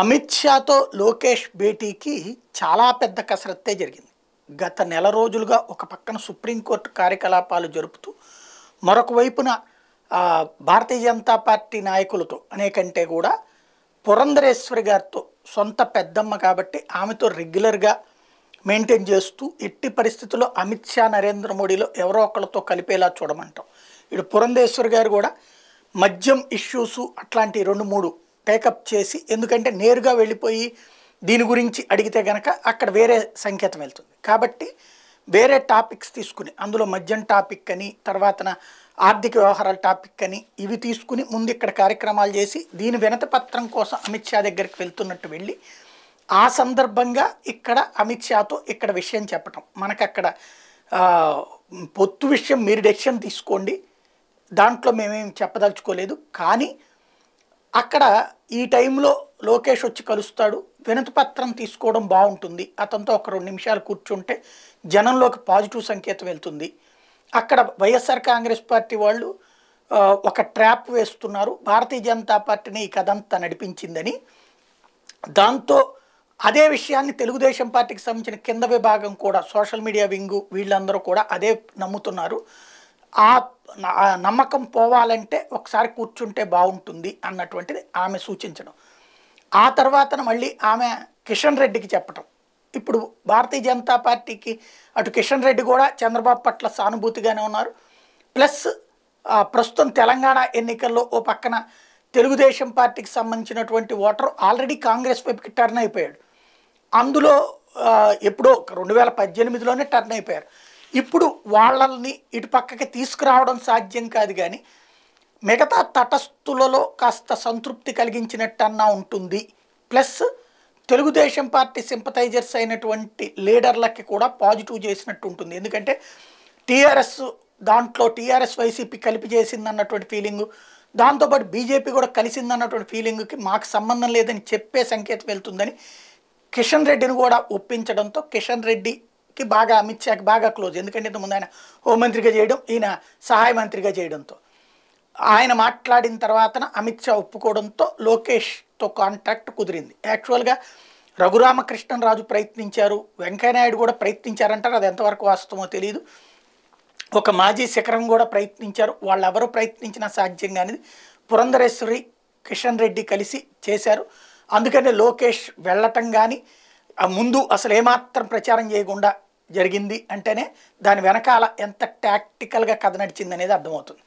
అమిత్ షాతో లోకేష్ భేటీకి చాలా పెద్ద కసరత్తే జరిగింది గత నెల రోజులుగా ఒక పక్కన సుప్రీంకోర్టు కార్యకలాపాలు జరుపుతూ మరొక వైపున భారతీయ జనతా పార్టీ నాయకులతో అనేకంటే కూడా పురంధరేశ్వరి గారితో సొంత పెద్దమ్మ కాబట్టి ఆమెతో రెగ్యులర్గా మెయింటైన్ చేస్తూ ఎట్టి పరిస్థితుల్లో అమిత్ షా నరేంద్ర మోడీలో ఎవరో ఒకళ్ళతో కలిపేలా చూడమంటాం ఇటు పురంధేశ్వరి గారు కూడా మద్యం ఇష్యూసు అట్లాంటి రెండు మూడు టేకప్ చేసి ఎందుకంటే నేరుగా వెళ్ళిపోయి దీని గురించి అడిగితే కనుక అక్కడ వేరే సంకేతం వెళ్తుంది కాబట్టి వేరే టాపిక్స్ తీసుకుని అందులో మద్యం టాపిక్ అని తర్వాతన ఆర్థిక వ్యవహారాల టాపిక్ అని ఇవి తీసుకుని ముందు ఇక్కడ కార్యక్రమాలు చేసి దీని వినత పత్రం కోసం అమిత్ షా దగ్గరికి వెళ్తున్నట్టు వెళ్ళి ఆ సందర్భంగా ఇక్కడ అమిత్ షాతో ఇక్కడ విషయం చెప్పటం మనకు అక్కడ పొత్తు విషయం మీరు డెసిషన్ తీసుకోండి దాంట్లో మేమేం చెప్పదలుచుకోలేదు కానీ అక్కడ ఈ టైంలో లోకేష్ వచ్చి కలుస్తాడు వినతిపత్రం తీసుకోవడం బాగుంటుంది అతనితో ఒక రెండు నిమిషాలు కూర్చుంటే జనంలోకి పాజిటివ్ సంకేతం వెళ్తుంది అక్కడ వైఎస్ఆర్ కాంగ్రెస్ పార్టీ వాళ్ళు ఒక ట్రాప్ వేస్తున్నారు భారతీయ జనతా పార్టీని ఈ కథంతా నడిపించిందని దాంతో అదే విషయాన్ని తెలుగుదేశం పార్టీకి సంబంధించిన కింద విభాగం కూడా సోషల్ మీడియా వింగు వీళ్ళందరూ కూడా అదే నమ్ముతున్నారు ఆ నమ్మకం పోవాలంటే ఒకసారి కూర్చుంటే బాగుంటుంది అన్నటువంటిది ఆమె సూచించడం ఆ తర్వాత మళ్ళీ ఆమె కిషన్ రెడ్డికి చెప్పటం ఇప్పుడు భారతీయ జనతా పార్టీకి అటు కిషన్ రెడ్డి కూడా చంద్రబాబు పట్ల సానుభూతిగానే ఉన్నారు ప్లస్ ప్రస్తుతం తెలంగాణ ఎన్నికల్లో ఓ పక్కన తెలుగుదేశం పార్టీకి సంబంధించినటువంటి ఓటర్ ఆల్రెడీ కాంగ్రెస్ వైపుకి టర్న్ అయిపోయాడు అందులో ఎప్పుడో రెండు వేల పద్దెనిమిదిలోనే టర్న్ అయిపోయారు ఇప్పుడు వాళ్ళని ఇటు పక్కకి తీసుకురావడం సాధ్యం కాదు కానీ మిగతా తటస్థులలో కాస్త సంతృప్తి కలిగించినట్టన్నా ఉంటుంది ప్లస్ తెలుగుదేశం పార్టీ సింపథైజర్స్ అయినటువంటి లీడర్లకి కూడా పాజిటివ్ చేసినట్టు ఉంటుంది ఎందుకంటే టీఆర్ఎస్ దాంట్లో టీఆర్ఎస్ వైసీపీ కలిపి చేసింది అన్నటువంటి ఫీలింగ్ దాంతోపాటు బీజేపీ కూడా కలిసిందన్నటువంటి ఫీలింగ్కి మాకు సంబంధం లేదని చెప్పే సంకేతం వెళ్తుందని కిషన్ రెడ్డిని కూడా ఒప్పించడంతో కిషన్ రెడ్డి కి బాగా అమిత్ షాకి బాగా క్లోజ్ ఎందుకంటే ఇంతకుముందు ఆయన హోంమంత్రిగా చేయడం ఈయన సహాయ మంత్రిగా చేయడంతో ఆయన మాట్లాడిన తర్వాతన అమిత్ షా ఒప్పుకోవడంతో లోకేష్తో కాంట్రాక్ట్ కుదిరింది యాక్చువల్గా రఘురామకృష్ణరాజు ప్రయత్నించారు వెంకయ్యనాయుడు కూడా ప్రయత్నించారంటారు అది ఎంతవరకు వాస్తవమో తెలియదు ఒక మాజీ శిఖరం కూడా ప్రయత్నించారు వాళ్ళు ఎవరు ప్రయత్నించినా సాధ్యం అనేది పురంధరేశ్వరి కిషన్ రెడ్డి కలిసి చేశారు అందుకనే లోకేష్ వెళ్ళటం కానీ ముందు అసలు ఏమాత్రం ప్రచారం చేయకుండా జరిగింది అంటేనే దాని వెనకాల ఎంత టాక్టికల్గా కథ నడిచింది అనేది అర్థమవుతుంది